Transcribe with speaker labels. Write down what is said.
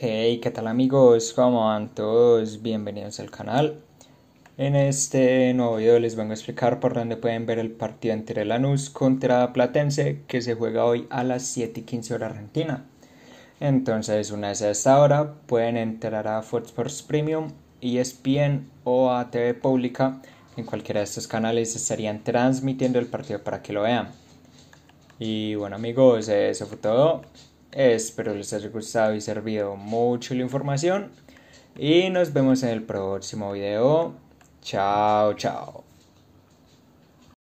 Speaker 1: Hey, ¿qué tal amigos? ¿Cómo van todos? Bienvenidos al canal. En este nuevo video les vengo a explicar por dónde pueden ver el partido entre Lanús contra Platense que se juega hoy a las 7 y 15 horas Argentina. Entonces, una vez a esta hora, pueden entrar a Fox Sports Premium, ESPN o a TV Pública. En cualquiera de estos canales estarían transmitiendo el partido para que lo vean. Y bueno amigos, eso fue todo. Espero les haya gustado y servido mucho la información. Y nos vemos en el próximo video. Chao, chao.